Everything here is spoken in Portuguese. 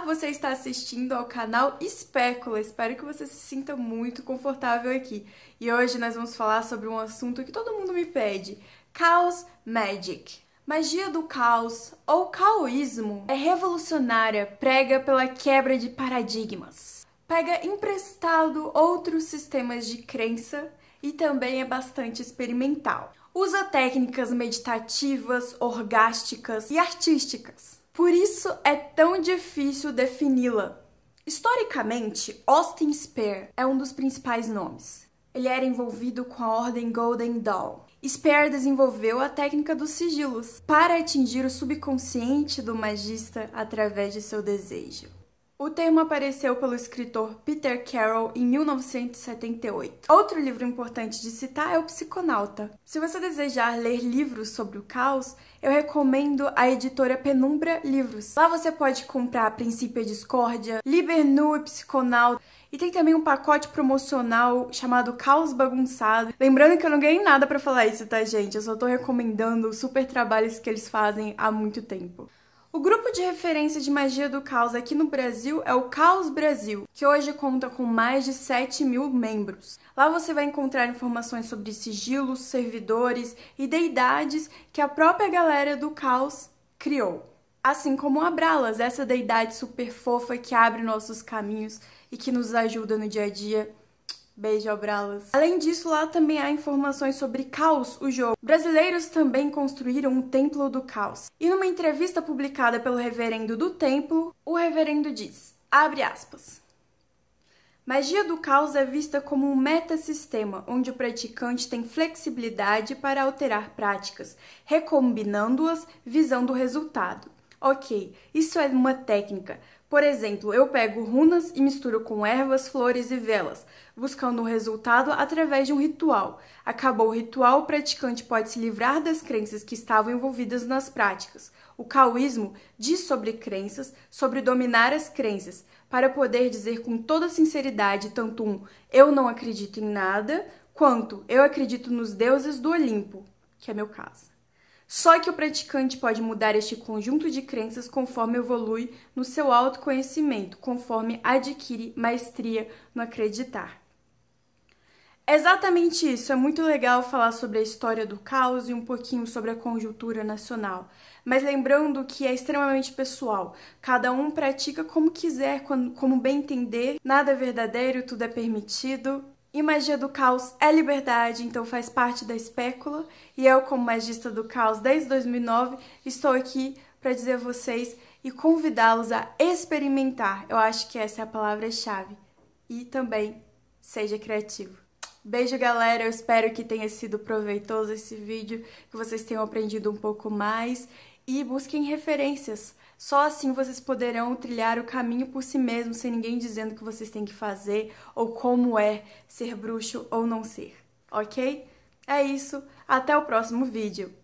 você está assistindo ao canal Espécula. Espero que você se sinta muito confortável aqui. E hoje nós vamos falar sobre um assunto que todo mundo me pede: Chaos Magic. Magia do caos ou caoísmo é revolucionária, prega pela quebra de paradigmas. Pega emprestado outros sistemas de crença e também é bastante experimental. Usa técnicas meditativas, orgásticas e artísticas por isso é tão difícil defini-la. Historicamente, Austin Spear é um dos principais nomes. Ele era envolvido com a Ordem Golden Dawn. Spear desenvolveu a técnica dos sigilos para atingir o subconsciente do magista através de seu desejo. O termo apareceu pelo escritor Peter Carroll em 1978. Outro livro importante de citar é O Psiconauta. Se você desejar ler livros sobre o caos, eu recomendo a editora Penumbra Livros. Lá você pode comprar Princípio e Discórdia, Liber Nu e Psiconauta, e tem também um pacote promocional chamado Caos Bagunçado. Lembrando que eu não ganhei nada para falar isso, tá, gente? Eu só tô recomendando os super trabalhos que eles fazem há muito tempo. O grupo de referência de magia do caos aqui no Brasil é o Caos Brasil, que hoje conta com mais de 7 mil membros. Lá você vai encontrar informações sobre sigilos, servidores e deidades que a própria galera do caos criou. Assim como a Bralas, essa deidade super fofa que abre nossos caminhos e que nos ajuda no dia a dia Beijo, Abralas. Além disso, lá também há informações sobre Caos, o jogo. Brasileiros também construíram um Templo do Caos. E numa entrevista publicada pelo reverendo do templo, o reverendo diz, abre aspas, Magia do caos é vista como um metasistema, onde o praticante tem flexibilidade para alterar práticas, recombinando-as visando o resultado. Ok, isso é uma técnica, por exemplo, eu pego runas e misturo com ervas, flores e velas, buscando o resultado através de um ritual. Acabou o ritual, o praticante pode se livrar das crenças que estavam envolvidas nas práticas. O caoísmo diz sobre crenças, sobre dominar as crenças, para poder dizer com toda sinceridade tanto um eu não acredito em nada, quanto eu acredito nos deuses do Olimpo, que é meu caso. Só que o praticante pode mudar este conjunto de crenças conforme evolui no seu autoconhecimento, conforme adquire maestria no acreditar. Exatamente isso, é muito legal falar sobre a história do caos e um pouquinho sobre a conjuntura nacional. Mas lembrando que é extremamente pessoal, cada um pratica como quiser, como bem entender, nada é verdadeiro, tudo é permitido, e magia do caos é liberdade, então faz parte da espécula. E eu, como magista do caos desde 2009, estou aqui para dizer a vocês e convidá-los a experimentar. Eu acho que essa é a palavra-chave. E também seja criativo. Beijo, galera. Eu espero que tenha sido proveitoso esse vídeo, que vocês tenham aprendido um pouco mais e busquem referências. Só assim vocês poderão trilhar o caminho por si mesmos, sem ninguém dizendo o que vocês têm que fazer ou como é ser bruxo ou não ser. Ok? É isso, até o próximo vídeo!